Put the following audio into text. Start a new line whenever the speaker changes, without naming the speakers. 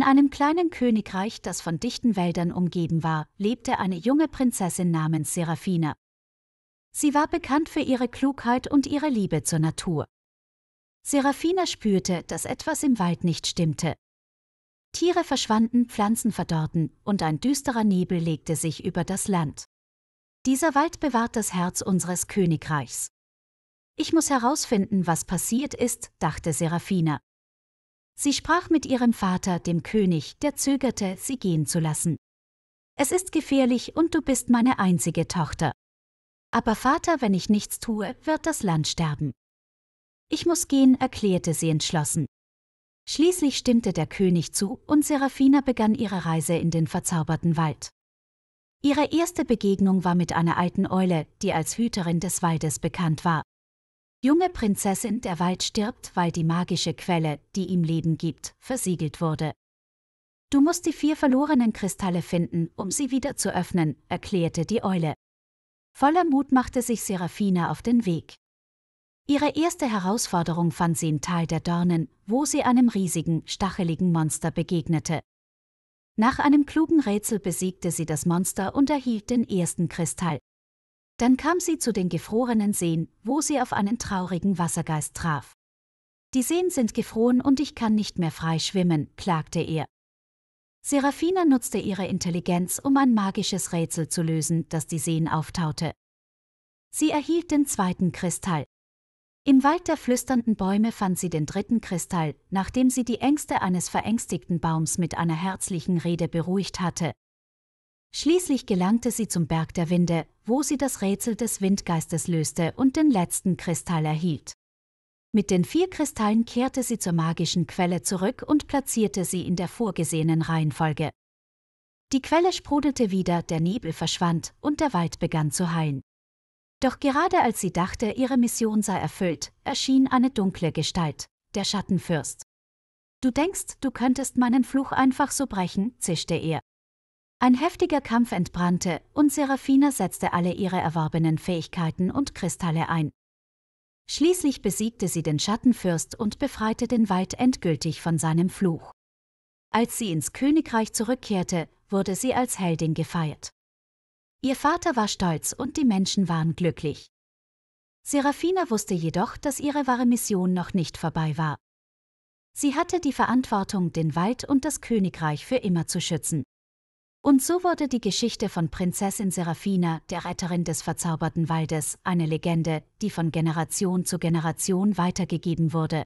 In einem kleinen Königreich, das von dichten Wäldern umgeben war, lebte eine junge Prinzessin namens Serafina. Sie war bekannt für ihre Klugheit und ihre Liebe zur Natur. Serafina spürte, dass etwas im Wald nicht stimmte. Tiere verschwanden, Pflanzen verdorrten und ein düsterer Nebel legte sich über das Land. Dieser Wald bewahrt das Herz unseres Königreichs. Ich muss herausfinden, was passiert ist, dachte Serafina. Sie sprach mit ihrem Vater, dem König, der zögerte, sie gehen zu lassen. Es ist gefährlich und du bist meine einzige Tochter. Aber Vater, wenn ich nichts tue, wird das Land sterben. Ich muss gehen, erklärte sie entschlossen. Schließlich stimmte der König zu und Serafina begann ihre Reise in den verzauberten Wald. Ihre erste Begegnung war mit einer alten Eule, die als Hüterin des Waldes bekannt war. Junge Prinzessin der Wald stirbt, weil die magische Quelle, die ihm Leben gibt, versiegelt wurde. Du musst die vier verlorenen Kristalle finden, um sie wieder zu öffnen, erklärte die Eule. Voller Mut machte sich Serafina auf den Weg. Ihre erste Herausforderung fand sie im Tal der Dornen, wo sie einem riesigen, stacheligen Monster begegnete. Nach einem klugen Rätsel besiegte sie das Monster und erhielt den ersten Kristall. Dann kam sie zu den gefrorenen Seen, wo sie auf einen traurigen Wassergeist traf. Die Seen sind gefroren und ich kann nicht mehr frei schwimmen, klagte er. Serafina nutzte ihre Intelligenz, um ein magisches Rätsel zu lösen, das die Seen auftaute. Sie erhielt den zweiten Kristall. Im Wald der flüsternden Bäume fand sie den dritten Kristall, nachdem sie die Ängste eines verängstigten Baums mit einer herzlichen Rede beruhigt hatte. Schließlich gelangte sie zum Berg der Winde, wo sie das Rätsel des Windgeistes löste und den letzten Kristall erhielt. Mit den vier Kristallen kehrte sie zur magischen Quelle zurück und platzierte sie in der vorgesehenen Reihenfolge. Die Quelle sprudelte wieder, der Nebel verschwand und der Wald begann zu heilen. Doch gerade als sie dachte, ihre Mission sei erfüllt, erschien eine dunkle Gestalt, der Schattenfürst. Du denkst, du könntest meinen Fluch einfach so brechen, zischte er. Ein heftiger Kampf entbrannte, und Serafina setzte alle ihre erworbenen Fähigkeiten und Kristalle ein. Schließlich besiegte sie den Schattenfürst und befreite den Wald endgültig von seinem Fluch. Als sie ins Königreich zurückkehrte, wurde sie als Heldin gefeiert. Ihr Vater war stolz und die Menschen waren glücklich. Serafina wusste jedoch, dass ihre wahre Mission noch nicht vorbei war. Sie hatte die Verantwortung, den Wald und das Königreich für immer zu schützen. Und so wurde die Geschichte von Prinzessin Serafina, der Retterin des verzauberten Waldes, eine Legende, die von Generation zu Generation weitergegeben wurde.